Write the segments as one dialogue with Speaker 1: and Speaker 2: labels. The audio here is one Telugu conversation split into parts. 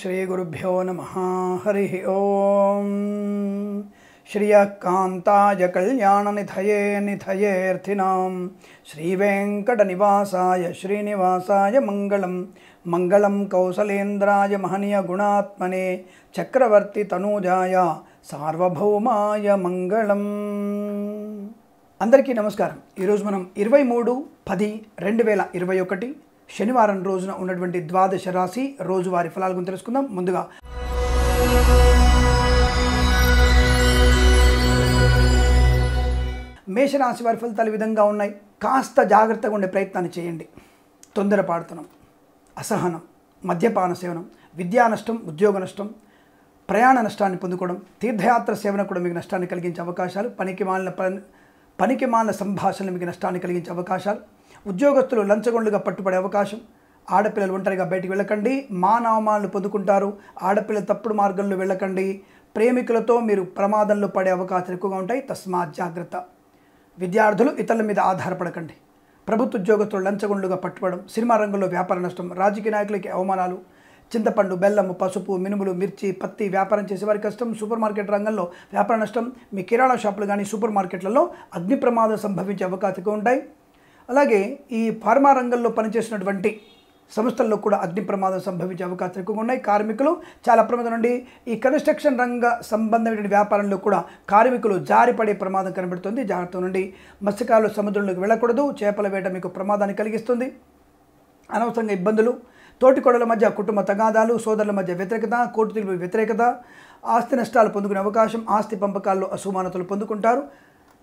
Speaker 1: श्रीगुरुभ्यो नमः हरिः ॐ श्रियकान्ताय कल्याणनिधये निधयेऽर्थिनां श्रीवेङ्कटनिवासाय श्रीनिवासाय मङ्गलं मङ्गलं कौसलेन्द्राय महनीयगुणात्मने చక్రవర్తితనూజాయ సార్వభౌమాయ మంగళం అందరికీ నమస్కారం ఈరోజు మనం ఇరవై మూడు పది రెండు వేల ఇరవై ఒకటి శనివారం రోజున ఉన్నటువంటి ద్వాదశ రాశి రోజువారి ఫలాల గురించి తెలుసుకుందాం ముందుగా మేషరాశి వారి ఫలితాలు విధంగా ఉన్నాయి కాస్త జాగ్రత్తగా ఉండే ప్రయత్నాన్ని చేయండి తొందరపాడుతనం అసహనం మద్యపాన సేవనం విద్యా నష్టం ఉద్యోగ నష్టం ప్రయాణ నష్టాన్ని పొందుకోవడం తీర్థయాత్ర సేవన కూడా మీకు నష్టాన్ని కలిగించే అవకాశాలు పనికి మాలిన పనికి మాలిన సంభాషణలు మీకు నష్టాన్ని కలిగించే అవకాశాలు ఉద్యోగస్తులు లంచగొండుగా పట్టుబడే అవకాశం ఆడపిల్లలు ఒంటరిగా బయటికి వెళ్ళకండి మానవమానాలు పొందుకుంటారు ఆడపిల్లలు తప్పుడు మార్గంలో వెళ్ళకండి ప్రేమికులతో మీరు ప్రమాదంలో పడే అవకాశాలు ఎక్కువగా ఉంటాయి తస్మాత్ జాగ్రత్త విద్యార్థులు ఇతరుల మీద ఆధారపడకండి ప్రభుత్వ ఉద్యోగస్తులు లంచగొండుగా పట్టుకోవడం సినిమా రంగంలో వ్యాపార నష్టం రాజకీయ నాయకులకి అవమానాలు చింతపండు బెల్లము పసుపు మినుములు మిర్చి పత్తి వ్యాపారం చేసేవారి కష్టం సూపర్ మార్కెట్ రంగంలో వ్యాపార నష్టం మీ కిరాణా షాపులు కానీ సూపర్ మార్కెట్లలో అగ్ని ప్రమాదం సంభవించే అవకాశాలు ఉంటాయి అలాగే ఈ ఫార్మా రంగంలో పనిచేసినటువంటి సంస్థల్లో కూడా అగ్ని ప్రమాదం సంభవించే అవకాశాలు ఎక్కువగా ఉన్నాయి కార్మికులు చాలా ప్రమాదం నుండి ఈ కన్స్ట్రక్షన్ రంగ సంబంధమైన వ్యాపారంలో కూడా కార్మికులు జారిపడే ప్రమాదం కనబడుతుంది జాగ్రత్త నుండి మత్స్యకారులు సముద్రంలోకి వెళ్ళకూడదు చేపల వేట మీకు ప్రమాదాన్ని కలిగిస్తుంది అనవసరంగా ఇబ్బందులు తోటికోడల మధ్య కుటుంబ తగాదాలు సోదరుల మధ్య వ్యతిరేకత కోర్టు తీర్పు వ్యతిరేకత ఆస్తి నష్టాలు పొందుకునే అవకాశం ఆస్తి పంపకాల్లో అసమానతలు పొందుకుంటారు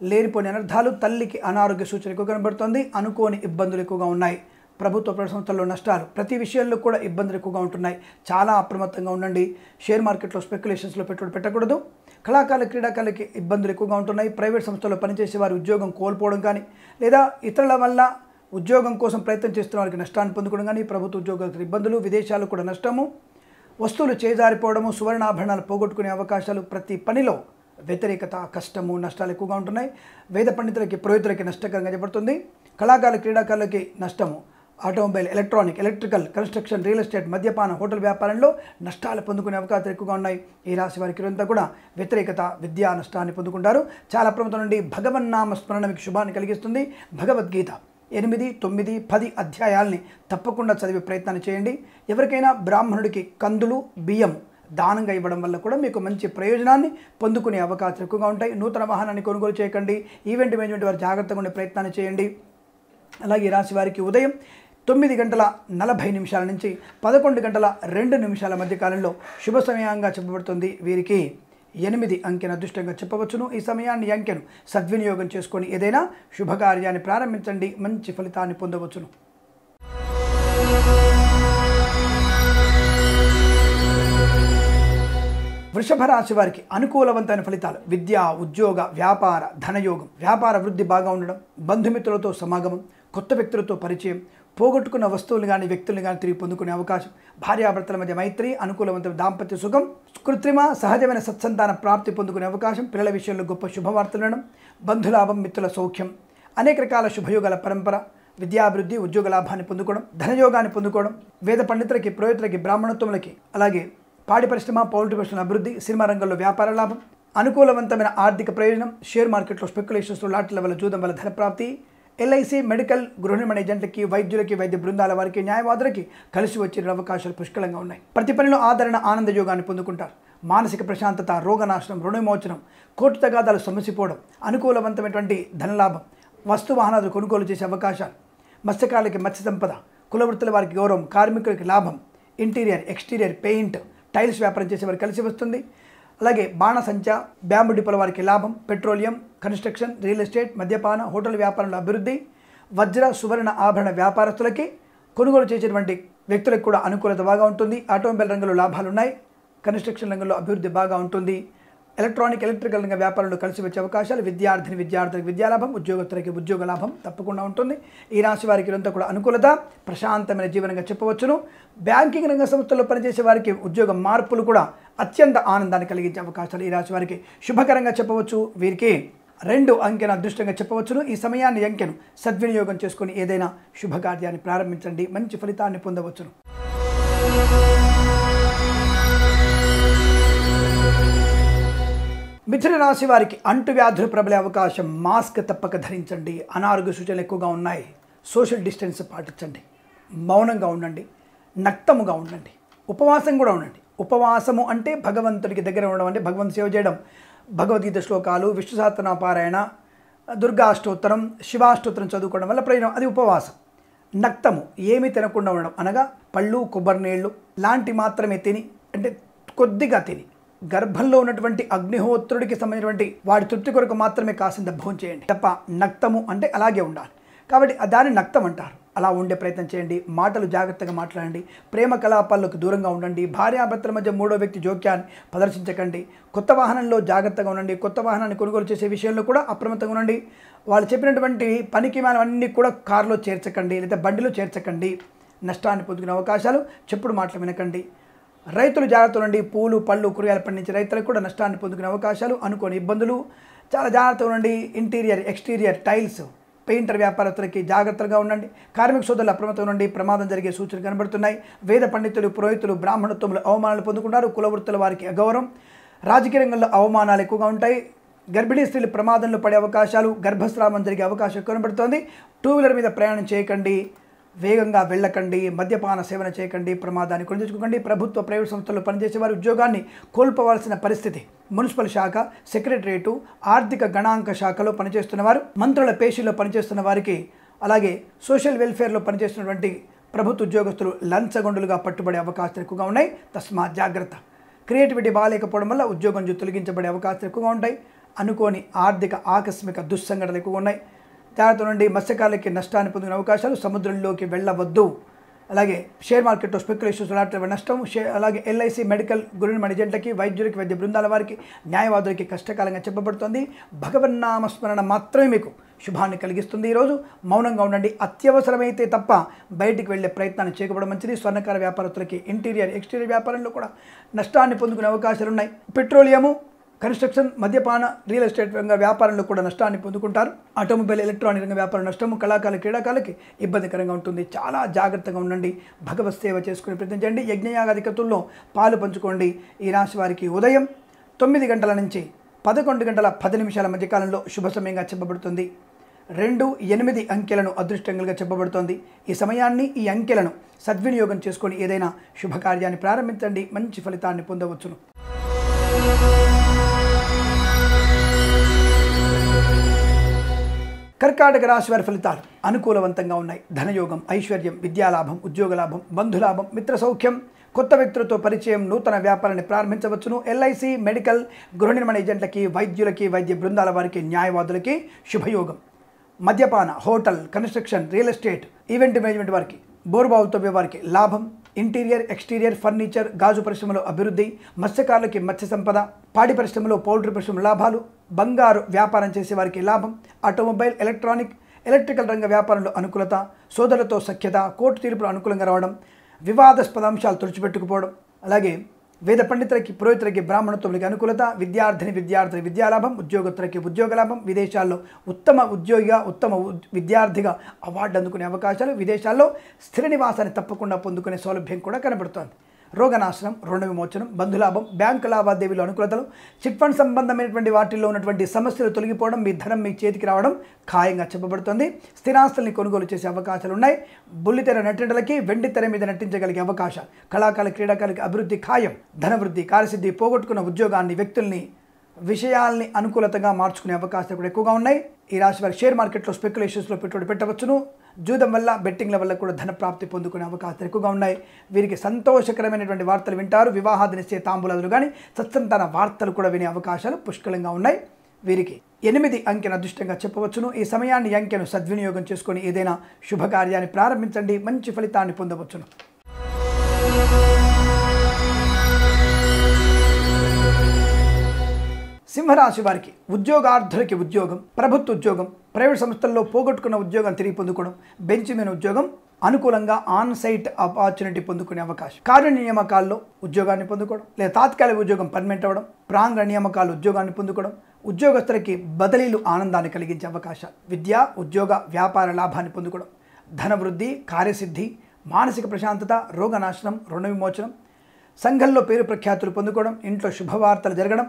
Speaker 1: లేనిపోని అనర్థాలు తల్లికి అనారోగ్య సూచన ఎక్కువ కనబడుతోంది అనుకోని ఇబ్బందులు ఎక్కువగా ఉన్నాయి ప్రభుత్వ ప్రైవేట్ సంస్థల్లో నష్టాలు ప్రతి విషయంలో కూడా ఇబ్బందులు ఎక్కువగా ఉంటున్నాయి చాలా అప్రమత్తంగా ఉండండి షేర్ మార్కెట్లో స్పెక్యులేషన్స్లో పెట్టుబడి పెట్టకూడదు కళాకారుల క్రీడాకారులకి ఇబ్బందులు ఎక్కువగా ఉంటున్నాయి ప్రైవేట్ సంస్థల్లో పనిచేసే వారు ఉద్యోగం కోల్పోవడం కానీ లేదా ఇతరుల వల్ల ఉద్యోగం కోసం ప్రయత్నం చేస్తున్న వారికి నష్టాన్ని పొందుకోవడం కానీ ప్రభుత్వ ఉద్యోగాలకు ఇబ్బందులు విదేశాలు కూడా నష్టము వస్తువులు చేజారిపోవడము సువర్ణాభరణాలు పోగొట్టుకునే అవకాశాలు ప్రతి పనిలో వ్యతిరేకత కష్టము నష్టాలు ఎక్కువగా ఉంటున్నాయి వేద పండితులకి పురోహితులకి నష్టకరంగా చెప్పబడుతుంది కళాకారులు క్రీడాకారులకి నష్టము automobile electronic electrical construction real estate మద్యపాన హోటల్ వ్యాపారంలో నష్టాలు పొందుకునే అవకాశాలు ఎక్కువగా ఉన్నాయి ఈ రాశి వారికి అంతా కూడా వ్యతిరేకత విద్యా నష్టాన్ని పొందుకుంటారు చాలా ప్రముఖ నుండి భగవన్నామ స్మరణ మీకు శుభాన్ని కలిగిస్తుంది భగవద్గీత ఎనిమిది తొమ్మిది పది అధ్యాయాల్ని తప్పకుండా చదివే ప్రయత్నాన్ని చేయండి ఎవరికైనా బ్రాహ్మణుడికి కందులు బియ్యం దానంగా ఇవ్వడం వల్ల కూడా మీకు మంచి ప్రయోజనాన్ని పొందుకునే అవకాశాలు ఎక్కువగా ఉంటాయి నూతన వాహనాన్ని కొనుగోలు చేయకండి ఈవెంట్ మేనేజ్మెంట్ వారు జాగ్రత్తగా ఉండే ప్రయత్నాన్ని చేయండి అలాగే రాశి వారికి ఉదయం తొమ్మిది గంటల నలభై నిమిషాల నుంచి పదకొండు గంటల రెండు నిమిషాల మధ్య కాలంలో శుభ సమయంగా చెప్పబడుతుంది వీరికి ఎనిమిది అంకెను అదృష్టంగా చెప్పవచ్చును ఈ సమయాన్ని అంకెను సద్వినియోగం చేసుకొని ఏదైనా శుభకార్యాన్ని ప్రారంభించండి మంచి ఫలితాన్ని పొందవచ్చును వృషభ రాశి వారికి అనుకూలవంతమైన ఫలితాలు విద్య ఉద్యోగ వ్యాపార ధనయోగం వ్యాపార వృద్ధి బాగా ఉండడం బంధుమిత్రులతో సమాగమం కొత్త వ్యక్తులతో పరిచయం పోగొట్టుకున్న వస్తువులు కానీ వ్యక్తులను కానీ తిరిగి పొందుకునే అవకాశం భార్యాభర్తల మధ్య మైత్రి అనుకూలవంతమైన దాంపత్య సుఖం కృత్రిమ సహజమైన సత్సంతాన ప్రాప్తి పొందుకునే అవకాశం పిల్లల విషయంలో గొప్ప శుభవార్తలు ఉండడం బంధులాభం మిత్రుల సౌఖ్యం అనేక రకాల శుభయోగాల పరంపర విద్యాభివృద్ధి ఉద్యోగ లాభాన్ని పొందుకోవడం ధనయోగాన్ని పొందుకోవడం వేద పండితులకి పురోహితులకి బ్రాహ్మణత్వములకి అలాగే పాడి పరిశ్రమ పౌల్ట్రీ పరిశ్రమ అభివృద్ధి సినిమా రంగంలో వ్యాపార లాభం అనుకూలవంతమైన ఆర్థిక ప్రయోజనం షేర్ మార్కెట్లో స్పెక్యులేషన్స్లో లాట్ల వల్ల జూదం వల్ల ధనప్రాప్తి ఎల్ఐసి మెడికల్ గృహ నిర్మాణ ఏజెంట్లకి వైద్యులకి వైద్య బృందాల వారికి న్యాయవాదులకి కలిసి వచ్చిన అవకాశాలు పుష్కలంగా ఉన్నాయి ప్రతి పనిలో ఆదరణ ఆనంద యోగాన్ని పొందుకుంటారు మానసిక ప్రశాంతత రోగనాశనం రుణమోచనం కోర్టు తగాదాలు సమసిపోవడం అనుకూలవంతమైనటువంటి ధనలాభం వస్తు వాహనాలు కొనుగోలు చేసే అవకాశాలు మత్స్యకారులకి మత్స్య సంపద కులవృత్తుల వారికి గౌరవం కార్మికులకి లాభం ఇంటీరియర్ ఎక్స్టీరియర్ పెయింట్ టైల్స్ వ్యాపారం చేసేవారు కలిసి వస్తుంది అలాగే బాణసంచ బ్యాంబు డిపోల వారికి లాభం పెట్రోలియం కన్స్ట్రక్షన్ రియల్ ఎస్టేట్ మద్యపాన హోటల్ వ్యాపారంలో అభివృద్ధి వజ్ర సువర్ణ ఆభరణ వ్యాపారస్తులకి కొనుగోలు చేసేటువంటి వ్యక్తులకు కూడా అనుకూలత బాగా ఉంటుంది ఆటోమొబైల్ రంగంలో లాభాలున్నాయి కన్స్ట్రక్షన్ రంగంలో అభివృద్ధి బాగా ఉంటుంది ఎలక్ట్రానిక్ ఎలక్ట్రికల్ రంగ వ్యాపారంలో కలిసి వచ్చే అవకాశాలు విద్యార్థిని విద్యార్థులకు విద్యాలాభం ఉద్యోగస్తులకి ఉద్యోగ లాభం తప్పకుండా ఉంటుంది ఈ రాశి వారికి ఇదంతా కూడా అనుకూలత ప్రశాంతమైన జీవనంగా చెప్పవచ్చును బ్యాంకింగ్ రంగ సంస్థల్లో పనిచేసే వారికి ఉద్యోగ మార్పులు కూడా అత్యంత ఆనందాన్ని కలిగించే అవకాశాలు ఈ రాశి వారికి శుభకరంగా చెప్పవచ్చు వీరికి రెండు అంకెను అదృష్టంగా చెప్పవచ్చును ఈ సమయాన్ని అంకెను సద్వినియోగం చేసుకుని ఏదైనా శుభకార్యాన్ని ప్రారంభించండి మంచి ఫలితాన్ని పొందవచ్చును మిథున రాశి వారికి అంటువ్యాధులు ప్రబలే అవకాశం మాస్క్ తప్పక ధరించండి అనారోగ్య సూచనలు ఎక్కువగా ఉన్నాయి సోషల్ డిస్టెన్స్ పాటించండి మౌనంగా ఉండండి నక్తముగా ఉండండి ఉపవాసం కూడా ఉండండి ఉపవాసము అంటే భగవంతుడికి దగ్గర ఉండడం అంటే భగవంతు సేవ చేయడం భగవద్గీత శ్లోకాలు విష్ణు పారాయణ దుర్గాష్టోత్తరం శివాష్టోత్తరం చదువుకోవడం వల్ల ప్రయోజనం అది ఉపవాసం నక్తము ఏమీ తినకుండా ఉండడం అనగా పళ్ళు కొబ్బరి నీళ్ళు లాంటి మాత్రమే తిని అంటే కొద్దిగా తిని గర్భంలో ఉన్నటువంటి అగ్నిహోత్రుడికి సంబంధించినటువంటి వాడి తృప్తి కొరకు మాత్రమే కాసింత భోజనం చేయండి తప్ప నక్తము అంటే అలాగే ఉండాలి కాబట్టి దాన్ని నక్తం అంటారు అలా ఉండే ప్రయత్నం చేయండి మాటలు జాగ్రత్తగా మాట్లాడండి ప్రేమ కలాపాలకు దూరంగా ఉండండి భార్యాభర్తల మధ్య మూడో వ్యక్తి జోక్యాన్ని ప్రదర్శించకండి కొత్త వాహనంలో జాగ్రత్తగా ఉండండి కొత్త వాహనాన్ని కొనుగోలు చేసే విషయంలో కూడా అప్రమత్తంగా ఉండండి వాళ్ళు చెప్పినటువంటి పనికి మానవన్నీ కూడా కారులో చేర్చకండి లేదా బండిలో చేర్చకండి నష్టాన్ని పొందుకునే అవకాశాలు చెప్పుడు మాటలు వినకండి రైతులు జాగ్రత్తలు ఉండి పూలు పళ్ళు కూరగాయలు పండించే రైతులకు కూడా నష్టాన్ని పొందుకునే అవకాశాలు అనుకోని ఇబ్బందులు చాలా జాగ్రత్తగా ఉండండి ఇంటీరియర్ ఎక్స్టీరియర్ టైల్స్ పెయింటర్ వ్యాపారస్తులకి జాగ్రత్తగా ఉండండి కార్మిక సోదరులు అప్రమత్తం నుండి ప్రమాదం జరిగే సూచనలు కనబడుతున్నాయి వేద పండితులు పురోహితులు బ్రాహ్మణత్వములు అవమానాలు పొందుకుంటారు కులవృత్తుల వారికి అగౌరవం రాజకీయ రంగంలో అవమానాలు ఎక్కువగా ఉంటాయి గర్భిణీ స్త్రీలు ప్రమాదంలో పడే అవకాశాలు గర్భస్రావం జరిగే అవకాశం కనబడుతోంది టూ వీలర్ మీద ప్రయాణం చేయకండి వేగంగా వెళ్ళకండి మద్యపాన సేవన చేయకండి ప్రమాదాన్ని కొనిదించుకోకండి ప్రభుత్వ ప్రైవేట్ సంస్థల్లో పనిచేసే వారి ఉద్యోగాన్ని కోల్పోవాల్సిన పరిస్థితి మున్సిపల్ శాఖ సెక్రటరేటు ఆర్థిక గణాంక శాఖలో పనిచేస్తున్న వారు మంత్రుల పేషీలో పనిచేస్తున్న వారికి అలాగే సోషల్ వెల్ఫేర్లో పనిచేస్తున్నటువంటి ప్రభుత్వ ఉద్యోగస్తులు లంచగొండులుగా పట్టుబడే అవకాశాలు ఎక్కువగా ఉన్నాయి తస్మా జాగ్రత్త క్రియేటివిటీ బాగాలేకపోవడం వల్ల ఉద్యోగం తొలగించబడే అవకాశాలు ఎక్కువగా ఉంటాయి అనుకోని ఆర్థిక ఆకస్మిక దుస్సంఘటనలు ఎక్కువగా ఉన్నాయి తేడాతో నుండి మత్స్యకారులకి నష్టాన్ని పొందిన అవకాశాలు సముద్రంలోకి వెళ్ళవద్దు అలాగే షేర్ మార్కెట్లో స్పెక్యులేషన్స్ లాంటి నష్టం షే అలాగే ఎల్ఐసి మెడికల్ మన మణిజెంట్లకి వైద్యులకి వైద్య బృందాల వారికి న్యాయవాదులకి కష్టకాలంగా చెప్పబడుతుంది భగవన్నామ స్మరణ మాత్రమే మీకు శుభాన్ని కలిగిస్తుంది ఈరోజు మౌనంగా ఉండండి అత్యవసరమైతే తప్ప బయటికి వెళ్ళే ప్రయత్నాన్ని చేయకపోవడం మంచిది స్వర్ణకార వ్యాపారస్తులకి ఇంటీరియర్ ఎక్స్టీరియర్ వ్యాపారంలో కూడా నష్టాన్ని పొందుకునే అవకాశాలు ఉన్నాయి పెట్రోలియము కన్స్ట్రక్షన్ మద్యపాన రియల్ ఎస్టేట్ రంగ వ్యాపారంలో కూడా నష్టాన్ని పొందుకుంటారు ఆటోమొబైల్ ఎలక్ట్రానిక్ రంగ వ్యాపార నష్టము కళాకారులు క్రీడాకారులకి ఇబ్బందికరంగా ఉంటుంది చాలా జాగ్రత్తగా ఉండండి భగవత్ సేవ చేసుకునే ప్రయత్నం చేయండి యజ్ఞయాగాధికతుల్లో పాలు పంచుకోండి ఈ రాశి వారికి ఉదయం తొమ్మిది గంటల నుంచి పదకొండు గంటల పది నిమిషాల మధ్యకాలంలో శుభ సమయంగా చెప్పబడుతుంది రెండు ఎనిమిది అంకెలను అదృష్టంగా చెప్పబడుతోంది ఈ సమయాన్ని ఈ అంకెలను సద్వినియోగం చేసుకొని ఏదైనా శుభకార్యాన్ని ప్రారంభించండి మంచి ఫలితాన్ని పొందవచ్చును కర్కాటక రాశి వారి ఫలితాలు అనుకూలవంతంగా ఉన్నాయి ధనయోగం ఐశ్వర్యం విద్యాలాభం ఉద్యోగలాభం బంధులాభం మిత్ర సౌఖ్యం కొత్త వ్యక్తులతో పరిచయం నూతన వ్యాపారాన్ని ప్రారంభించవచ్చును ఎల్ఐసి మెడికల్ గృహ నిర్మాణ ఏజెంట్లకి వైద్యులకి వైద్య బృందాల వారికి న్యాయవాదులకి శుభయోగం మద్యపాన hotel construction real estate event management వారికి బోరుబావుతో వారికి లాభం ఇంటీరియర్ ఎక్స్టీరియర్ ఫర్నిచర్ గాజు పరిశ్రమలో అభివృద్ధి మత్స్యకారులకి మత్స్య సంపద పాడి పరిశ్రమలో పౌల్ట్రీ పరిశ్రమ లాభాలు బంగారు వ్యాపారం చేసే వారికి లాభం ఆటోమొబైల్ ఎలక్ట్రానిక్ ఎలక్ట్రికల్ రంగ వ్యాపారంలో అనుకూలత సోదరులతో సఖ్యత కోర్టు తీర్పులు అనుకూలంగా రావడం వివాదాస్పద అంశాలు తుడిచిపెట్టుకుపోవడం అలాగే వేద పండితులకి పురోహితులకి బ్రాహ్మణత్వములకి అనుకూలత విద్యార్థిని విద్యార్థుల విద్యాలాభం ఉద్యోగత్తులకి ఉద్యోగ లాభం విదేశాల్లో ఉత్తమ ఉద్యోగిగా ఉత్తమ విద్యార్థిగా అవార్డు అందుకునే అవకాశాలు విదేశాల్లో స్థిర నివాసాన్ని తప్పకుండా పొందుకునే సౌలభ్యం కూడా కనబడుతోంది రోగనాశనం రుణ విమోచనం బంధులాభం బ్యాంకు లావాదేవీలు అనుకూలతలు చిట్ ఫండ్ సంబంధమైనటువంటి వాటిల్లో ఉన్నటువంటి సమస్యలు తొలగిపోవడం మీ ధనం మీ చేతికి రావడం ఖాయంగా చెప్పబడుతుంది స్థిరాస్తుల్ని కొనుగోలు చేసే అవకాశాలు ఉన్నాయి బుల్లితెర నటనలకి వెండి తెర మీద నటించగలిగే అవకాశాలు కళాకాల క్రీడాకారులకి అభివృద్ధి ఖాయం ధనవృద్ధి కార్యసిద్ధి పోగొట్టుకున్న ఉద్యోగాన్ని వ్యక్తుల్ని విషయాల్ని అనుకూలతగా మార్చుకునే అవకాశాలు కూడా ఎక్కువగా ఉన్నాయి ఈ రాశి వారి షేర్ మార్కెట్లో స్పెక్యులేషన్స్లో పెట్టుబడి పెట్టవచ్చును జూదం వల్ల బెట్టింగ్ల వల్ల కూడా ధన ప్రాప్తి పొందుకునే అవకాశాలు ఎక్కువగా ఉన్నాయి వీరికి సంతోషకరమైనటువంటి వార్తలు వింటారు వివాహాది నిశ్చయ తాంబూలాలు కానీ సత్సంతాన వార్తలు కూడా వినే అవకాశాలు పుష్కలంగా ఉన్నాయి వీరికి ఎనిమిది అంకెను అదృష్టంగా చెప్పవచ్చును ఈ సమయాన్ని అంకెను సద్వినియోగం చేసుకొని ఏదైనా శుభకార్యాన్ని ప్రారంభించండి మంచి ఫలితాన్ని పొందవచ్చును సింహరాశి వారికి ఉద్యోగార్థులకి ఉద్యోగం ప్రభుత్వ ఉద్యోగం ప్రైవేట్ సంస్థల్లో పోగొట్టుకున్న ఉద్యోగం తిరిగి పొందుకోవడం బెంచ్ మీద ఉద్యోగం అనుకూలంగా ఆన్ సైట్ ఆపర్చునిటీ పొందుకునే అవకాశం కార్య నియామకాల్లో ఉద్యోగాన్ని పొందుకోవడం లేదా తాత్కాలిక ఉద్యోగం పర్మనెంట్ అవ్వడం ప్రాంగణ నియామకాలు ఉద్యోగాన్ని పొందుకోవడం ఉద్యోగస్తులకి బదిలీలు ఆనందాన్ని కలిగించే అవకాశాలు విద్య ఉద్యోగ వ్యాపార లాభాన్ని పొందుకోవడం ధనవృద్ధి కార్యసిద్ధి మానసిక ప్రశాంతత రోగనాశనం రుణ విమోచనం సంఘంలో పేరు ప్రఖ్యాతులు పొందుకోవడం ఇంట్లో శుభవార్తలు జరగడం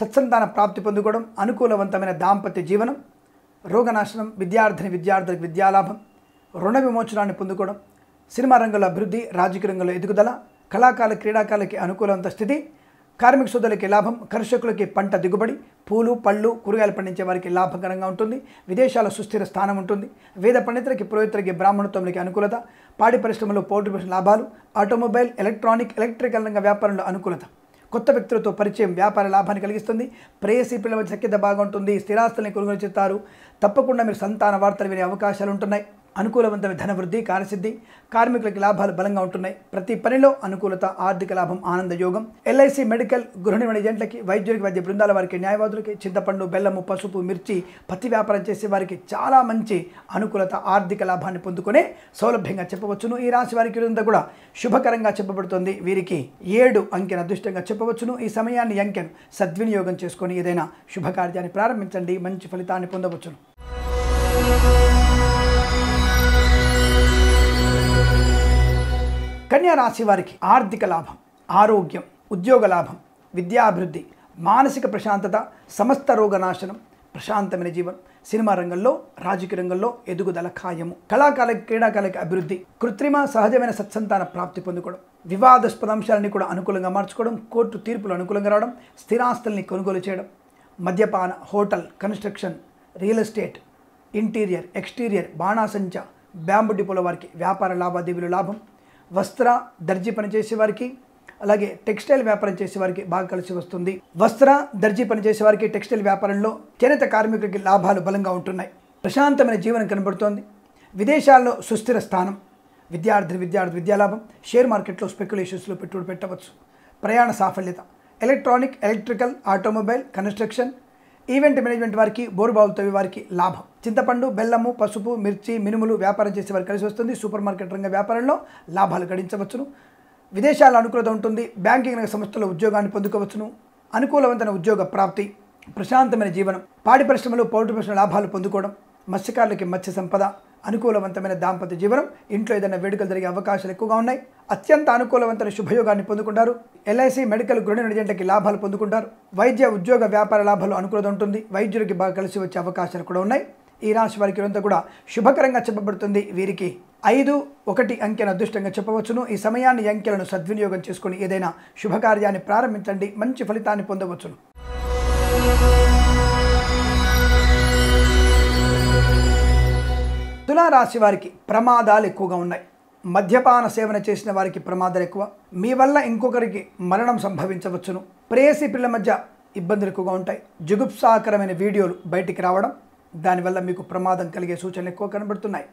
Speaker 1: సత్సంతాన ప్రాప్తి పొందుకోవడం అనుకూలవంతమైన దాంపత్య జీవనం రోగనాశనం విద్యార్థిని విద్యార్థులకు విద్యాలాభం రుణ విమోచనాన్ని పొందుకోవడం సినిమా రంగంలో అభివృద్ధి రాజకీయ రంగంలో ఎదుగుదల కళాకాల క్రీడాకారులకి అనుకూలవంత స్థితి కార్మిక సోదరులకి లాభం కర్షకులకి పంట దిగుబడి పూలు పళ్ళు కూరగాయలు పండించే వారికి లాభకరంగా ఉంటుంది విదేశాల సుస్థిర స్థానం ఉంటుంది వేద పండితులకి పురోహితులకి బ్రాహ్మణత్వంలోకి అనుకూలత పాడి పరిశ్రమలో పౌల్ట్రీ లాభాలు ఆటోమొబైల్ ఎలక్ట్రానిక్ ఎలక్ట్రికల్ రంగ వ్యాపారంలో అనుకూలత కొత్త వ్యక్తులతో పరిచయం వ్యాపార లాభాన్ని కలిగిస్తుంది ప్రేయసీ పిల్లల సఖ్యత బాగుంటుంది స్థిరాస్తుల్ని కొనుగోలు చేస్తారు తప్పకుండా మీరు సంతాన వార్తలు వినే అవకాశాలు ఉంటున్నాయి అనుకూలవంతమైన ధనవృద్ధి కార్యసిద్ధి కార్మికులకి లాభాలు బలంగా ఉంటున్నాయి ప్రతి పనిలో అనుకూలత ఆర్థిక లాభం ఆనంద యోగం ఎల్ఐసి మెడికల్ నిర్మాణ ఏజెంట్లకి వైద్యులకి వైద్య బృందాల వారికి న్యాయవాదులకి చింతపండు బెల్లము పసుపు మిర్చి పత్తి వ్యాపారం చేసే వారికి చాలా మంచి అనుకూలత ఆర్థిక లాభాన్ని పొందుకునే సౌలభ్యంగా చెప్పవచ్చును ఈ రాశి వారికి అంతా కూడా శుభకరంగా చెప్పబడుతుంది వీరికి ఏడు అంకెను అదృష్టంగా చెప్పవచ్చును ఈ సమయాన్ని అంకెను సద్వినియోగం చేసుకొని ఏదైనా శుభకార్యాన్ని ప్రారంభించండి మంచి ఫలితాన్ని పొందవచ్చును కన్యా రాశి వారికి ఆర్థిక లాభం ఆరోగ్యం ఉద్యోగ లాభం విద్యాభివృద్ధి మానసిక ప్రశాంతత సమస్త రోగనాశనం ప్రశాంతమైన జీవనం సినిమా రంగంలో రాజకీయ రంగంలో ఎదుగుదల ఖాయము కళాకాల క్రీడాకాలకి అభివృద్ధి కృత్రిమ సహజమైన సత్సంతాన ప్రాప్తి పొందుకోవడం వివాదాస్పద అంశాలని కూడా అనుకూలంగా మార్చుకోవడం కోర్టు తీర్పులు అనుకూలంగా రావడం స్థిరాస్తుల్ని కొనుగోలు చేయడం మద్యపాన hotel construction real estate interior exterior బాణాసంచ బ్యాంబు డిపోల వారికి వ్యాపార లావాదేవీలు లాభం వస్త్ర దర్జీ పనిచేసే వారికి అలాగే టెక్స్టైల్ వ్యాపారం చేసేవారికి బాగా కలిసి వస్తుంది వస్త్ర దర్జీ పనిచేసే వారికి టెక్స్టైల్ వ్యాపారంలో చేనేత కార్మికులకి లాభాలు బలంగా ఉంటున్నాయి ప్రశాంతమైన జీవనం కనబడుతోంది విదేశాల్లో సుస్థిర స్థానం విద్యార్థి విద్యార్థి విద్యాలాభం షేర్ మార్కెట్లో స్పెక్యులేషన్స్లో పెట్టుబడి పెట్టవచ్చు ప్రయాణ సాఫల్యత electronic electrical automobile construction event management వారికి బోరుబావులతో వారికి లాభం చింతపండు బెల్లము పసుపు మిర్చి మినుములు వ్యాపారం చేసే వారికి కలిసి వస్తుంది సూపర్ మార్కెట్ రంగ వ్యాపారంలో లాభాలు గడించవచ్చును విదేశాల అనుకూలత ఉంటుంది బ్యాంకింగ్ రంగ సంస్థలో ఉద్యోగాన్ని పొందుకోవచ్చును అనుకూలవంతమైన ఉద్యోగ ప్రాప్తి ప్రశాంతమైన జీవనం పాడి పరిశ్రమలు పౌల్ట్రీ పరిశ్రమ లాభాలు పొందుకోవడం మత్స్యకారులకి మత్స్య సంపద అనుకూలవంతమైన దాంపత్య జీవనం ఇంట్లో ఏదైనా వేడుకలు జరిగే అవకాశాలు ఎక్కువగా ఉన్నాయి అత్యంత అనుకూలవంతమైన శుభయోగాన్ని పొందుకుంటారు ఎల్ఐసి మెడికల్ గృహ నిర్జెంటకి లాభాలు పొందుకుంటారు వైద్య ఉద్యోగ వ్యాపార లాభాలు అనుకూలత ఉంటుంది వైద్యులకి బాగా కలిసి వచ్చే అవకాశాలు కూడా ఉన్నాయి ఈ రాశి వారికి ఇదంతా కూడా శుభకరంగా చెప్పబడుతుంది వీరికి ఐదు ఒకటి అంకెను అదృష్టంగా చెప్పవచ్చును ఈ సమయాన్ని అంకెలను సద్వినియోగం చేసుకుని ఏదైనా శుభకార్యాన్ని ప్రారంభించండి మంచి ఫలితాన్ని పొందవచ్చును రాశి వారికి ప్రమాదాలు ఎక్కువగా ఉన్నాయి మద్యపాన సేవన చేసిన వారికి ప్రమాదాలు ఎక్కువ మీ వల్ల ఇంకొకరికి మరణం సంభవించవచ్చును ప్రేయసి పిల్లల మధ్య ఇబ్బందులు ఎక్కువగా ఉంటాయి జుగుప్సాకరమైన వీడియోలు బయటికి రావడం దానివల్ల మీకు ప్రమాదం కలిగే సూచనలు ఎక్కువ కనబడుతున్నాయి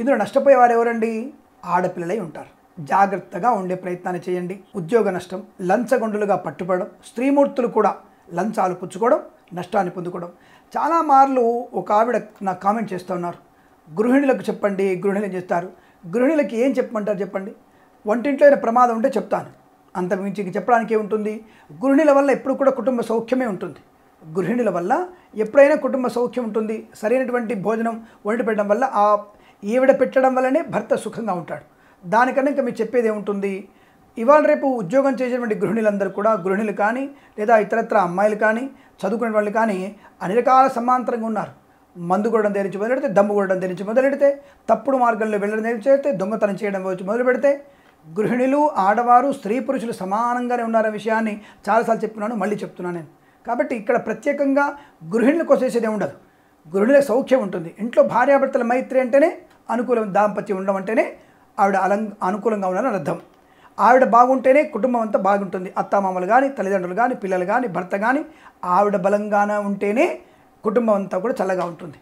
Speaker 1: ఇందులో నష్టపోయేవారు ఎవరండి ఆడపిల్లలై ఉంటారు జాగ్రత్తగా ఉండే ప్రయత్నాన్ని చేయండి ఉద్యోగ నష్టం లంచగొండులుగా పట్టుబడడం స్త్రీమూర్తులు కూడా లంచాలు పుచ్చుకోవడం నష్టాన్ని పొందుకోవడం చాలా మార్లు ఒక ఆవిడ నాకు కామెంట్ చేస్తూ ఉన్నారు గృహిణులకు చెప్పండి గృహిణులు ఏం చేస్తారు గృహిణులకి ఏం చెప్పమంటారు చెప్పండి వంటింట్లో అయినా ప్రమాదం ఉంటే చెప్తాను అంతకుమించి చెప్పడానికి ఏముంటుంది గృహిణుల వల్ల ఎప్పుడు కూడా కుటుంబ సౌఖ్యమే ఉంటుంది గృహిణుల వల్ల ఎప్పుడైనా కుటుంబ సౌఖ్యం ఉంటుంది సరైనటువంటి భోజనం వండి పెట్టడం వల్ల ఆ ఈవిడ పెట్టడం వల్లనే భర్త సుఖంగా ఉంటాడు దానికన్నా ఇంకా మీరు చెప్పేది ఏముంటుంది ఇవాళ రేపు ఉద్యోగం చేసేటువంటి గృహిణులందరూ కూడా గృహిణులు కానీ లేదా ఇతరత్ర అమ్మాయిలు కానీ చదువుకునే వాళ్ళు కానీ అన్ని రకాల సమాంతరంగా ఉన్నారు మందు కొడడం దగ్గర మొదలు పెడితే దమ్ము కొడడం దగ్గర నుంచి మొదలెడితే తప్పుడు మార్గంలో వెళ్ళడం చేస్తే దొంగతనం చేయడం వచ్చి మొదలు పెడితే గృహిణులు ఆడవారు స్త్రీ పురుషులు సమానంగానే ఉన్నారనే విషయాన్ని చాలాసార్లు చెప్తున్నాను మళ్ళీ చెప్తున్నాను నేను కాబట్టి ఇక్కడ ప్రత్యేకంగా గృహిణుల కోసేసేదే ఉండదు గృహిణులకు సౌఖ్యం ఉంటుంది ఇంట్లో భార్యాభర్తల మైత్రి అంటేనే అనుకూలం దాంపత్యం ఉండడం అంటేనే ఆవిడ అలం అనుకూలంగా ఉండాలని అర్థం ఆవిడ బాగుంటేనే కుటుంబం అంతా బాగుంటుంది అత్తామామలు కానీ తల్లిదండ్రులు కానీ పిల్లలు కానీ భర్త కానీ ఆవిడ బలంగానే ఉంటేనే కుటుంబం అంతా కూడా చల్లగా ఉంటుంది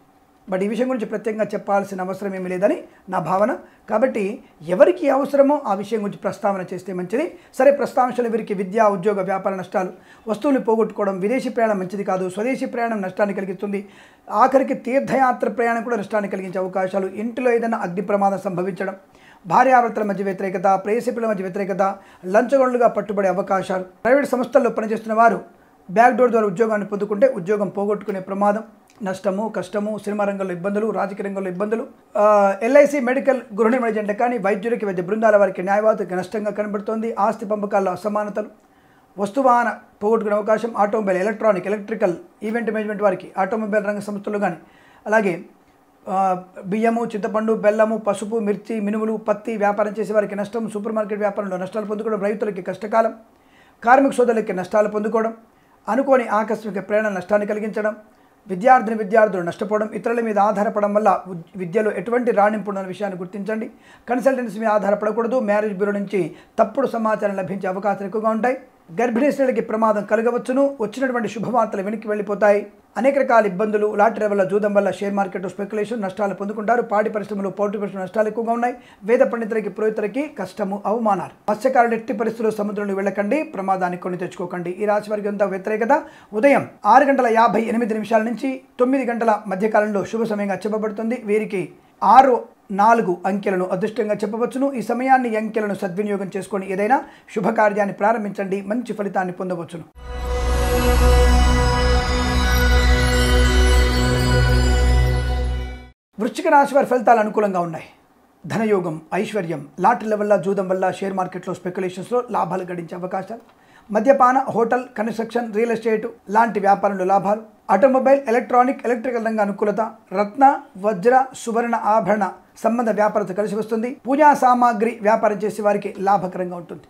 Speaker 1: బట్ ఈ విషయం గురించి ప్రత్యేకంగా చెప్పాల్సిన అవసరం ఏమీ లేదని నా భావన కాబట్టి ఎవరికి అవసరమో ఆ విషయం గురించి ప్రస్తావన చేస్తే మంచిది సరే ప్రస్తావనలు వీరికి విద్య ఉద్యోగ వ్యాపార నష్టాలు వస్తువులు పోగొట్టుకోవడం విదేశీ ప్రయాణం మంచిది కాదు స్వదేశీ ప్రయాణం నష్టాన్ని కలిగిస్తుంది ఆఖరికి తీర్థయాత్ర ప్రయాణం కూడా నష్టాన్ని కలిగించే అవకాశాలు ఇంటిలో ఏదైనా అగ్ని ప్రమాదం సంభవించడం భార్యాభర్తల మధ్య వ్యతిరేకత ప్రేసిపుల మధ్య వ్యతిరేకత లంచగొండలుగా పట్టుబడే అవకాశాలు ప్రైవేట్ సంస్థల్లో పనిచేస్తున్న వారు బ్యాక్ డోర్ ద్వారా ఉద్యోగాన్ని పొందుకుంటే ఉద్యోగం పోగొట్టుకునే ప్రమాదం నష్టము కష్టము సినిమా రంగంలో ఇబ్బందులు రాజకీయ రంగంలో ఇబ్బందులు ఎల్ఐసి మెడికల్ గృహ నిర్మణ కానీ వైద్యులకి వైద్య బృందాల వారికి న్యాయవాదులకి నష్టంగా కనబడుతోంది ఆస్తి పంపకాల్లో అసమానతలు వస్తువాహన పోగొట్టుకునే అవకాశం automobile electronic electrical event management వారికి ఆటోమొబైల్ రంగ సంస్థలు కానీ అలాగే బియ్యము చింతపండు బెల్లము పసుపు మిర్చి మినుములు పత్తి వ్యాపారం చేసే వారికి నష్టం సూపర్ మార్కెట్ వ్యాపారంలో నష్టాలు పొందుకోవడం రైతులకి కష్టకాలం కార్మిక సోదరులకి నష్టాలు పొందుకోవడం అనుకోని ఆకస్మిక ప్రేరణ నష్టాన్ని కలిగించడం విద్యార్థిని విద్యార్థులు నష్టపోవడం ఇతరుల మీద ఆధారపడడం వల్ల విద్యలో ఎటువంటి రాణింపు ఉన్న విషయాన్ని గుర్తించండి కన్సల్టెన్సీ మీద ఆధారపడకూడదు మ్యారేజ్ బ్యూరో నుంచి తప్పుడు సమాచారం లభించే అవకాశాలు ఎక్కువగా ఉంటాయి గర్భిణీ స్త్రీలకి ప్రమాదం కలగవచ్చును వచ్చినటువంటి శుభవార్తలు వెనక్కి వెళ్ళిపోతాయి అనేక రకాల ఇబ్బందులు లాటరీ వల్ల జూదం వల్ల షేర్ మార్కెట్ స్పెక్యులేషన్ నష్టాలు పొందుకుంటారు పాడి పరిశ్రమలు పౌల్ట్రీ పరిశ్రమ నష్టాలు ఎక్కువగా ఉన్నాయి వేద పండితులకి పురోహితులకి కష్టము అవమానాలు మత్స్యకారులు ఎట్టి పరిస్థితుల్లో సముద్రంలో వెళ్ళకండి ప్రమాదాన్ని కొన్ని తెచ్చుకోకండి ఈ రాశి వారికి అంతా వ్యతిరేకత ఉదయం ఆరు గంటల యాభై ఎనిమిది నిమిషాల నుంచి తొమ్మిది గంటల మధ్యకాలంలో శుభ సమయంగా చెప్పబడుతుంది వీరికి ఆరు నాలుగు అంకెలను అదృష్టంగా చెప్పవచ్చును ఈ సమయాన్ని అంకెలను సద్వినియోగం చేసుకొని ఏదైనా శుభకార్యాన్ని ప్రారంభించండి మంచి ఫలితాన్ని పొందవచ్చును వృశ్చిక రాశి వారి ఫలితాలు అనుకూలంగా ఉన్నాయి ధనయోగం ఐశ్వర్యం లాటరీల వల్ల జూదం వల్ల షేర్ మార్కెట్లో స్పెక్యులేషన్స్లో లాభాలు గడించే అవకాశాలు మద్యపాన హోటల్ కన్స్ట్రక్షన్ రియల్ ఎస్టేట్ లాంటి వ్యాపారంలో లాభాలు ఆటోమొబైల్ ఎలక్ట్రానిక్ ఎలక్ట్రికల్ రంగ అనుకూలత రత్న వజ్ర సువర్ణ ఆభరణ సంబంధ వ్యాపారత కలిసి వస్తుంది పూజా సామాగ్రి వ్యాపారం చేసే వారికి లాభకరంగా ఉంటుంది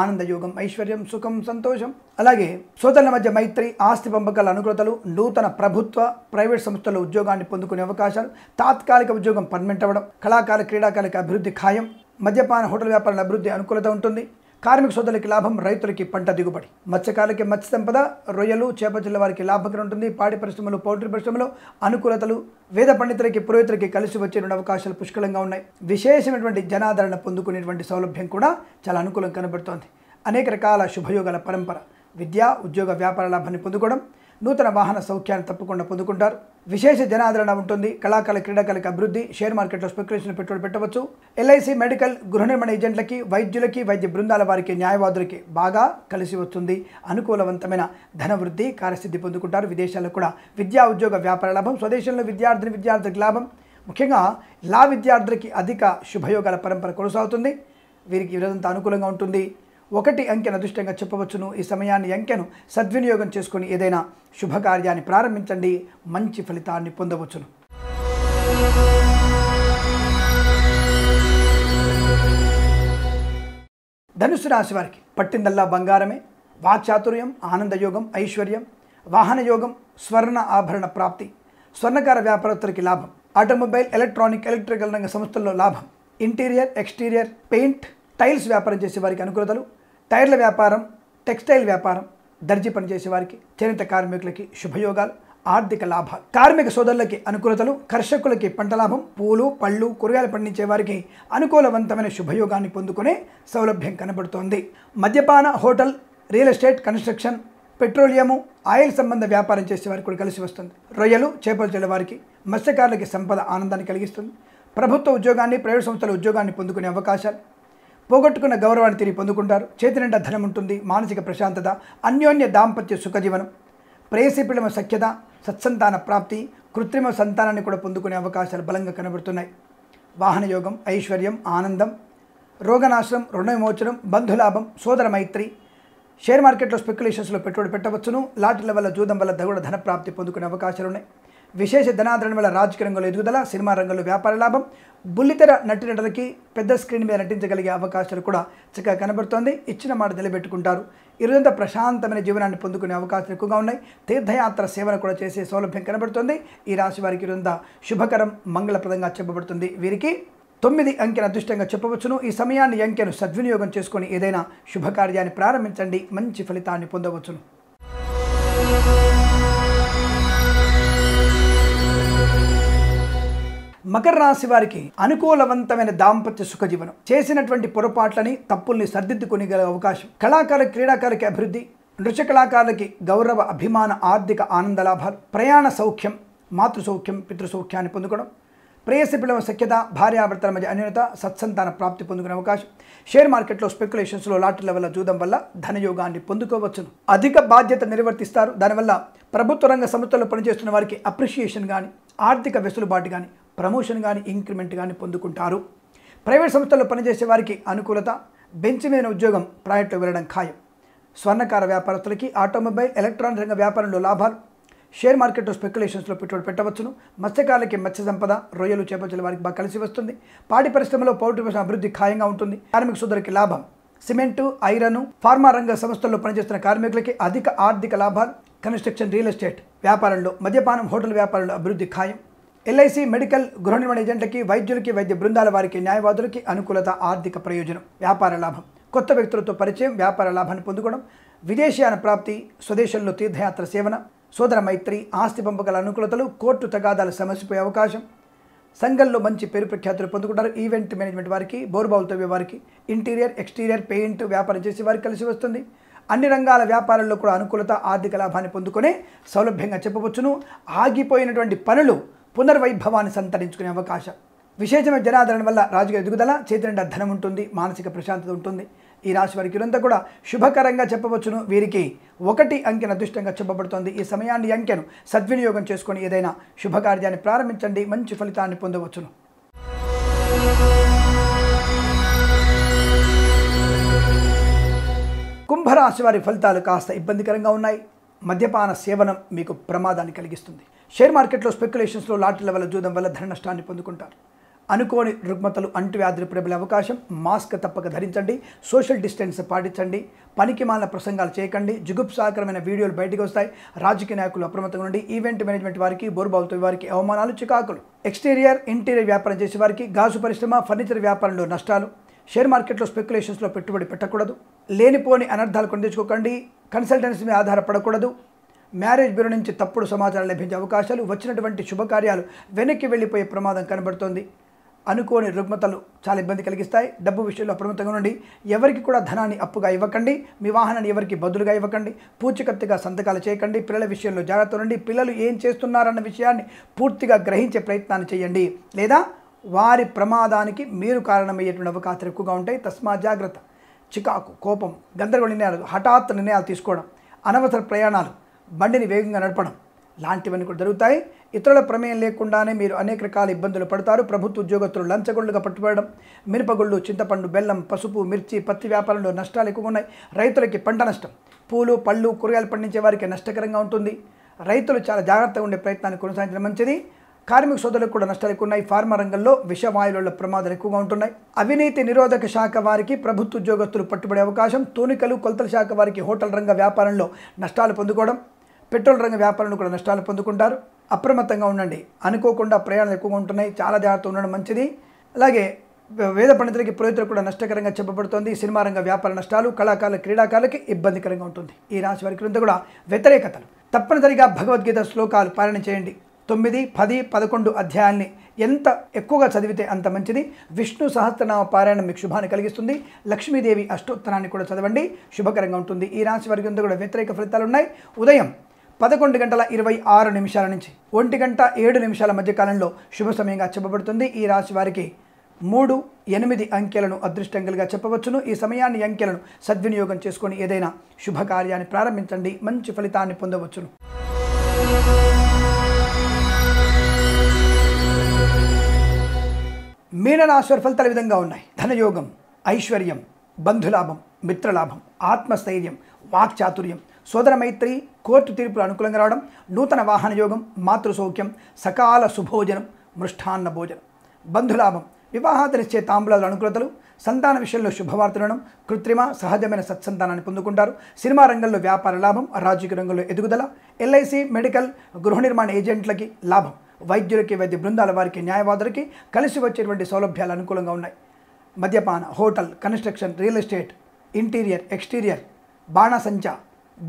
Speaker 1: ఆనందయోగం ఐశ్వర్యం సుఖం సంతోషం అలాగే సోదరుల మధ్య మైత్రి ఆస్తి పంపకాల అనుకూలతలు నూతన ప్రభుత్వ ప్రైవేట్ సంస్థల్లో ఉద్యోగాన్ని పొందుకునే అవకాశాలు తాత్కాలిక ఉద్యోగం పర్మనెంట్ అవ్వడం కళాకార క్రీడాకారులకు అభివృద్ధి ఖాయం మద్యపాన హోటల్ వ్యాపారాల అభివృద్ధి అనుకూలత ఉంటుంది కార్మిక సోదరులకి లాభం రైతులకి పంట దిగుబడి మత్స్యకారులకి మత్స్య సంపద రొయ్యలు చేపచిల్ల వారికి లాభకరం ఉంటుంది పాడి పరిశ్రమలు పౌల్ట్రీ పరిశ్రమలు అనుకూలతలు వేద పండితులకి పురోహితులకి కలిసి వచ్చే అవకాశాలు పుష్కలంగా ఉన్నాయి విశేషమైనటువంటి జనాదరణ పొందుకునేటువంటి సౌలభ్యం కూడా చాలా అనుకూలం కనబడుతోంది అనేక రకాల శుభయోగాల పరంపర విద్య ఉద్యోగ వ్యాపార లాభాన్ని పొందుకోవడం నూతన వాహన సౌఖ్యాన్ని తప్పకుండా పొందుకుంటారు విశేష జనాదరణ ఉంటుంది కళాకాల క్రీడాకాలకు అభివృద్ధి షేర్ మార్కెట్లో స్పెక్యులేషన్ పెట్టుబడి పెట్టవచ్చు ఎల్ఐసి మెడికల్ గృహ నిర్మాణ ఏజెంట్లకి వైద్యులకి వైద్య బృందాల వారికి న్యాయవాదులకి బాగా కలిసి వస్తుంది అనుకూలవంతమైన ధనవృద్ధి కార్యస్థితి పొందుకుంటారు విదేశాల్లో కూడా విద్యా ఉద్యోగ వ్యాపార లాభం స్వదేశంలో విద్యార్థిని విద్యార్థులకు లాభం ముఖ్యంగా లా విద్యార్థులకి అధిక శుభయోగాల పరంపర కొనసాగుతుంది వీరికి ఈరోజంతా అనుకూలంగా ఉంటుంది ఒకటి అంకెను అదృష్టంగా చెప్పవచ్చును ఈ సమయాన్ని అంకెను సద్వినియోగం చేసుకుని ఏదైనా శుభకార్యాన్ని ప్రారంభించండి మంచి ఫలితాన్ని పొందవచ్చును ధనుసు రాశి వారికి పట్టిందల్లా బంగారమే వాచాతుర్యం ఆనందయోగం ఐశ్వర్యం వాహనయోగం స్వర్ణ ఆభరణ ప్రాప్తి స్వర్ణకార వ్యాపారస్తులకి లాభం ఆటోమొబైల్ ఎలక్ట్రానిక్ ఎలక్ట్రికల్ రంగ సంస్థల్లో లాభం ఇంటీరియర్ ఎక్స్టీరియర్ పెయింట్ టైల్స్ వ్యాపారం చేసే వారికి అనుకూలతలు టైర్ల వ్యాపారం టెక్స్టైల్ వ్యాపారం దర్జీ పనిచేసే వారికి చేనేత కార్మికులకి శుభయోగాలు ఆర్థిక లాభాలు కార్మిక సోదరులకి అనుకూలతలు కర్షకులకి పంట లాభం పూలు పళ్ళు కూరగాయలు పండించే వారికి అనుకూలవంతమైన శుభయోగాన్ని పొందుకునే సౌలభ్యం కనబడుతోంది మద్యపాన hotel real estate construction petroleum oil సంబంధ వ్యాపారం చేసే వారికి కూడా కలిసి వస్తుంది రొయ్యలు చేపలు చెల్లె వారికి మత్స్యకారులకి సంపద ఆనందాన్ని కలిగిస్తుంది ప్రభుత్వ ఉద్యోగాన్ని ప్రైవేట్ సంస్థల ఉద్యోగాన్ని పొందుకునే అవకాశాలు పోగొట్టుకున్న గౌరవాన్ని తిరిగి పొందుకుంటారు చేతి నిండా ధనం ఉంటుంది మానసిక ప్రశాంతత అన్యోన్య దాంపత్య సుఖజీవనం ప్రేసిపిడమ సఖ్యత సత్సంతాన ప్రాప్తి కృత్రిమ సంతానాన్ని కూడా పొందుకునే అవకాశాలు బలంగా కనబడుతున్నాయి వాహన యోగం ఐశ్వర్యం ఆనందం రోగనాశనం రుణ విమోచనం బంధులాభం సోదర మైత్రి షేర్ మార్కెట్లో స్పెక్యులేషన్స్లో పెట్టుబడి పెట్టవచ్చును లాటర్ల వల్ల జూదం వల్ల దగుడ ధన ప్రాప్తి పొందుకునే అవకాశాలు ఉన్నాయి విశేష ధనాదరణ వల్ల రాజకీయ రంగంలో ఎదుగుదల సినిమా రంగంలో వ్యాపార లాభం బుల్లితెర నటినటులకి పెద్ద స్క్రీన్ మీద నటించగలిగే అవకాశాలు కూడా చక్కగా కనబడుతోంది ఇచ్చిన మాట నిలబెట్టుకుంటారు ఇరుదంతా ప్రశాంతమైన జీవనాన్ని పొందుకునే అవకాశాలు ఎక్కువగా ఉన్నాయి తీర్థయాత్ర సేవను కూడా చేసే సౌలభ్యం కనబడుతోంది ఈ రాశి వారికి ఇరుదంతా శుభకరం మంగళప్రదంగా చెప్పబడుతుంది వీరికి తొమ్మిది అంకెను అదృష్టంగా చెప్పవచ్చును ఈ సమయాన్ని అంకెను సద్వినియోగం చేసుకుని ఏదైనా శుభకార్యాన్ని ప్రారంభించండి మంచి ఫలితాన్ని పొందవచ్చును మకర రాశి వారికి అనుకూలవంతమైన దాంపత్య సుఖజీవనం చేసినటువంటి పొరపాట్లని తప్పుల్ని సర్దిద్దుకునే అవకాశం కళాకార క్రీడాకారులకి అభివృద్ధి నృత్య కళాకారులకి గౌరవ అభిమాన ఆర్థిక ఆనంద లాభాలు ప్రయాణ సౌఖ్యం మాతృ సౌఖ్యం పితృసౌఖ్యాన్ని పొందుకోవడం ప్రేయసి పిల్లల సఖ్యత భార్యాభర్తల మధ్య అన్యూనత సత్సంతాన ప్రాప్తి పొందుకునే అవకాశం షేర్ మార్కెట్లో స్పెక్యులేషన్స్లో లాటరీల వల్ల చూడడం వల్ల ధనయోగాన్ని పొందుకోవచ్చును అధిక బాధ్యత నిర్వర్తిస్తారు దానివల్ల ప్రభుత్వ రంగ సంస్థల్లో పనిచేస్తున్న వారికి అప్రిషియేషన్ కానీ ఆర్థిక వెసులుబాటు కానీ ప్రమోషన్ కానీ ఇంక్రిమెంట్ కానీ పొందుకుంటారు ప్రైవేట్ సంస్థల్లో పనిచేసే వారికి అనుకూలత బెంచ్ మీద ఉద్యోగం ప్రాజెక్టులో వెళ్ళడం ఖాయం స్వర్ణకార వ్యాపారస్తులకి ఆటోమొబైల్ ఎలక్ట్రానిక్ రంగ వ్యాపారంలో లాభాలు షేర్ మార్కెట్లో స్పెక్యులేషన్స్లో పెట్టుబడి పెట్టవచ్చును మత్స్యకారులకి మత్స్య సంపద రొయ్యలు చేపచ్చల వారికి బాగా కలిసి వస్తుంది పాడి పరిశ్రమలో పౌల్ట్రీ పరిశ్రమ అభివృద్ధి ఖాయంగా ఉంటుంది కార్మిక సోదరికి లాభం సిమెంటు ఐరన్ ఫార్మా రంగ సంస్థల్లో పనిచేస్తున్న కార్మికులకి అధిక ఆర్థిక లాభాలు కన్స్ట్రక్షన్ రియల్ ఎస్టేట్ వ్యాపారంలో మద్యపానం హోటల్ వ్యాపారంలో అభివృద్ధి ఖాయం ఎల్ఐసి మెడికల్ గృహ నిర్మాణ ఏజెంట్లకి వైద్యులకి వైద్య బృందాల వారికి న్యాయవాదులకి అనుకూలత ఆర్థిక ప్రయోజనం వ్యాపార లాభం కొత్త వ్యక్తులతో పరిచయం వ్యాపార లాభాన్ని పొందుకోవడం విదేశీయాన ప్రాప్తి స్వదేశంలో తీర్థయాత్ర సేవన సోదర మైత్రి ఆస్తి పంపగల అనుకూలతలు కోర్టు తగాదాలు సమస్యపోయే అవకాశం సంఘంలో మంచి పేరు ప్రఖ్యాతులు పొందుకుంటారు ఈవెంట్ మేనేజ్మెంట్ వారికి బోర్బావులు తవ్వే వారికి ఇంటీరియర్ ఎక్స్టీరియర్ పెయింట్ వ్యాపారం చేసే వారికి కలిసి వస్తుంది అన్ని రంగాల వ్యాపారాల్లో కూడా అనుకూలత ఆర్థిక లాభాన్ని పొందుకునే సౌలభ్యంగా చెప్పవచ్చును ఆగిపోయినటువంటి పనులు పునర్వైభవాన్ని సంతరించుకునే అవకాశం విశేషమైన జనాదరణ వల్ల రాజుగా ఎదుగుదల చేతినిండా ధనం ఉంటుంది మానసిక ప్రశాంతత ఉంటుంది ఈ రాశి వారికి ఇరంతా కూడా శుభకరంగా చెప్పవచ్చును వీరికి ఒకటి అంకెను అదృష్టంగా చెప్పబడుతోంది ఈ సమయాన్ని అంకెను సద్వినియోగం చేసుకొని ఏదైనా శుభకార్యాన్ని ప్రారంభించండి మంచి ఫలితాన్ని పొందవచ్చును కుంభరాశి వారి ఫలితాలు కాస్త ఇబ్బందికరంగా ఉన్నాయి మద్యపాన సేవనం మీకు ప్రమాదాన్ని కలిగిస్తుంది షేర్ మార్కెట్లో స్పెక్యులేషన్స్లో లాటరీల వల్ల జూదం వల్ల ధన నష్టాన్ని పొందుకుంటారు అనుకోని రుగ్మతలు అంటువ్యాధులు ప్రబలే అవకాశం మాస్క్ తప్పక ధరించండి సోషల్ డిస్టెన్స్ పాటించండి పనికిమాలిన ప్రసంగాలు చేయకండి జుగుప్సాకరమైన వీడియోలు బయటకు వస్తాయి రాజకీయ నాయకులు అప్రమత్తంగా నుండి ఈవెంట్ మేనేజ్మెంట్ వారికి బోర్బావుతో వారికి అవమానాలు చికాకులు ఎక్స్టీరియర్ ఇంటీరియర్ వ్యాపారం చేసే వారికి గాజు పరిశ్రమ ఫర్నిచర్ వ్యాపారంలో నష్టాలు షేర్ మార్కెట్లో స్పెక్యులేషన్స్లో పెట్టుబడి పెట్టకూడదు లేనిపోని అనర్థాలు కొందించుకోకండి కన్సల్టెన్సీ మీద ఆధారపడకూడదు మ్యారేజ్ బ్యూరో నుంచి తప్పుడు సమాచారం లభించే అవకాశాలు వచ్చినటువంటి శుభకార్యాలు వెనక్కి వెళ్ళిపోయే ప్రమాదం కనబడుతోంది అనుకోని రుగ్మతలు చాలా ఇబ్బంది కలిగిస్తాయి డబ్బు విషయంలో అప్రమత్తంగా ఉండండి ఎవరికి కూడా ధనాన్ని అప్పుగా ఇవ్వకండి మీ వాహనాన్ని ఎవరికి బదులుగా ఇవ్వకండి పూచికత్తుగా సంతకాలు చేయకండి పిల్లల విషయంలో జాగ్రత్త ఉండండి పిల్లలు ఏం చేస్తున్నారన్న విషయాన్ని పూర్తిగా గ్రహించే ప్రయత్నాన్ని చేయండి లేదా వారి ప్రమాదానికి మీరు కారణమయ్యేటువంటి అవకాశాలు ఎక్కువగా ఉంటాయి తస్మా జాగ్రత్త చికాకు కోపం గందరగోళ నిర్ణయాలు హఠాత్ నిర్ణయాలు తీసుకోవడం అనవసర ప్రయాణాలు బండిని వేగంగా నడపడం లాంటివన్నీ కూడా జరుగుతాయి ఇతరుల ప్రమేయం లేకుండానే మీరు అనేక రకాల ఇబ్బందులు పడతారు ప్రభుత్వ ఉద్యోగస్తులు లంచగొళ్ళుగా పట్టుబడడం మిరపగుళ్ళు చింతపండు బెల్లం పసుపు మిర్చి పత్తి వ్యాపారంలో నష్టాలు ఎక్కువగా ఉన్నాయి రైతులకి పంట నష్టం పూలు పళ్ళు కూరగాయలు పండించే వారికి నష్టకరంగా ఉంటుంది రైతులు చాలా జాగ్రత్తగా ఉండే ప్రయత్నాన్ని కొనసాగించడం మంచిది కార్మిక సోదరులకు కూడా నష్టాలు ఎక్కువ ఉన్నాయి ఫార్మా రంగంలో విషవాయువుల ప్రమాదాలు ఎక్కువగా ఉంటున్నాయి అవినీతి నిరోధక శాఖ వారికి ప్రభుత్వ ఉద్యోగస్తులు పట్టుబడే అవకాశం తూనికలు కొలతల శాఖ వారికి హోటల్ రంగ వ్యాపారంలో నష్టాలు పొందుకోవడం పెట్రోల్ రంగ వ్యాపారంలో కూడా నష్టాలు పొందుకుంటారు అప్రమత్తంగా ఉండండి అనుకోకుండా ప్రయాణాలు ఎక్కువగా ఉంటున్నాయి చాలా జాగ్రత్త ఉండడం మంచిది అలాగే వేద పండితులకి పురోహితులకు కూడా నష్టకరంగా చెప్పబడుతోంది సినిమా రంగ వ్యాపార నష్టాలు కళాకారుల క్రీడాకారులకి ఇబ్బందికరంగా ఉంటుంది ఈ రాశి వారికి కూడా వ్యతిరేకతలు తప్పనిసరిగా భగవద్గీత శ్లోకాలు పాలన చేయండి తొమ్మిది పది పదకొండు అధ్యాయాల్ని ఎంత ఎక్కువగా చదివితే అంత మంచిది విష్ణు సహస్రనామ పారాయణం మీకు శుభాన్ని కలిగిస్తుంది లక్ష్మీదేవి అష్టోత్తరాన్ని కూడా చదవండి శుభకరంగా ఉంటుంది ఈ రాశి వారికి కూడా వ్యతిరేక ఫలితాలు ఉన్నాయి ఉదయం పదకొండు గంటల ఇరవై ఆరు నిమిషాల నుంచి ఒంటి గంట ఏడు నిమిషాల మధ్య కాలంలో శుభ సమయంగా చెప్పబడుతుంది ఈ రాశి వారికి మూడు ఎనిమిది అంకెలను అదృష్టంగలుగా చెప్పవచ్చును ఈ సమయాన్ని అంకెలను సద్వినియోగం చేసుకొని ఏదైనా శుభకార్యాన్ని ప్రారంభించండి మంచి ఫలితాన్ని పొందవచ్చును మీనరాశి ఫలితాల విధంగా ఉన్నాయి ధనయోగం ఐశ్వర్యం బంధులాభం మిత్రలాభం ఆత్మస్థైర్యం వాక్చాతుర్యం సోదర మైత్రి కోర్టు తీర్పులు అనుకూలంగా రావడం నూతన వాహన యోగం మాతృ సౌఖ్యం సకాల సుభోజనం మృష్టాన్న భోజనం బంధులాభం వివాహాతనిచ్చే తాంబూలాల అనుకూలతలు సంతాన విషయంలో శుభవార్తలను కృత్రిమ సహజమైన సత్సంతానాన్ని పొందుకుంటారు సినిమా రంగంలో వ్యాపార లాభం రాజకీయ రంగంలో ఎదుగుదల ఎల్ఐసి మెడికల్ గృహ నిర్మాణ ఏజెంట్లకి లాభం వైద్యులకి వైద్య బృందాల వారికి న్యాయవాదులకి కలిసి వచ్చేటువంటి సౌలభ్యాలు అనుకూలంగా ఉన్నాయి మద్యపాన hotel construction real estate interior exterior బాణసంచ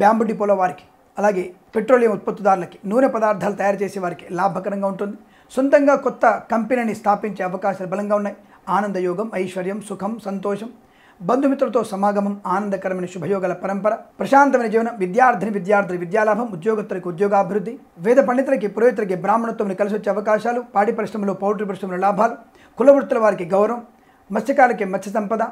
Speaker 1: బ్యాంబు డిపోల వారికి అలాగే పెట్రోలియం ఉత్పత్తిదారులకి నూనె పదార్థాలు తయారు చేసే వారికి లాభకరంగా ఉంటుంది సొంతంగా కొత్త కంపెనీని స్థాపించే అవకాశాలు బలంగా ఉన్నాయి ఆనందయోగం ఐశ్వర్యం సుఖం సంతోషం బంధుమిత్రులతో సమాగమం ఆనందకరమైన శుభయోగాల పరంపర ప్రశాంతమైన జీవనం విద్యార్థిని విద్యార్థులు విద్యాలాభం ఉద్యోగస్తులకు ఉద్యోగాభివృద్ధి వేద పండితులకి పురోహితులకి బ్రాహ్మణత్వం కలిసి వచ్చే అవకాశాలు పాడి పరిశ్రమలో పౌల్ట్రీ పరిశ్రమలో లాభాలు కులవృత్తుల వారికి గౌరవం మత్స్యకారులకి మత్స్య సంపద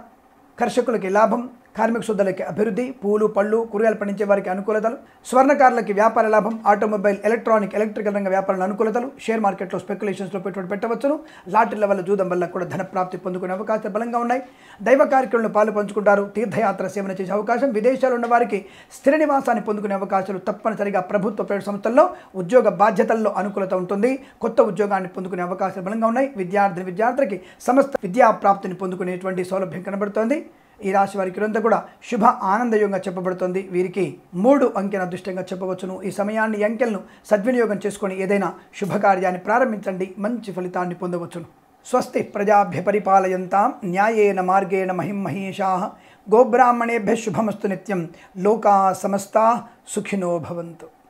Speaker 1: కర్షకులకి లాభం కార్మిక శుద్ధులకి అభివృద్ధి పూలు పళ్ళు కూరగాయలు పండించే వారికి అనుకూలతలు స్వర్ణకారులకి వ్యాపార లాభం ఆటోమొబైల్ ఎలక్ట్రానిక్ ఎలక్ట్రికల్ రంగ వ్యాపారాల అనుకూలతలు షేర్ మార్కెట్లో స్పెక్యులేషన్స్లో పెట్టుబడి పెట్టవచ్చును లాటరీల వల్ల జూదం వల్ల కూడా ధన ప్రాప్తి పొందుకునే అవకాశాలు బలంగా ఉన్నాయి దైవ కార్యక్రమంలో పాలు పంచుకుంటారు తీర్థయాత్ర సేవన చేసే అవకాశం విదేశాలు ఉన్న వారికి స్థిర నివాసాన్ని పొందుకునే అవకాశాలు తప్పనిసరిగా ప్రభుత్వ ప్రైవేట్ సంస్థల్లో ఉద్యోగ బాధ్యతల్లో అనుకూలత ఉంటుంది కొత్త ఉద్యోగాన్ని పొందుకునే అవకాశాలు బలంగా ఉన్నాయి విద్యార్థిని విద్యార్థులకి సమస్త విద్యా ప్రాప్తిని పొందుకునేటువంటి సౌలభ్యం కనబడుతోంది ఈ రాశి వారికి రంతా కూడా శుభ ఆనందయోగంగా చెప్పబడుతుంది వీరికి మూడు అంకెన అదృష్టంగా చెప్పవచ్చును ఈ సమయాన్ని అంకెలను సద్వినియోగం చేసుకొని ఏదైనా శుభకార్యాన్ని ప్రారంభించండి మంచి ఫలితాన్ని పొందవచ్చును స్వస్తి ప్రజాభ్య పరిపాలయంతా న్యాయేన మార్గేణ మహిం మహేషా గోబ్రాహ్మణేభ్య శుభమస్తు నిత్యం లోకా సమస్తా సుఖినో భవంతు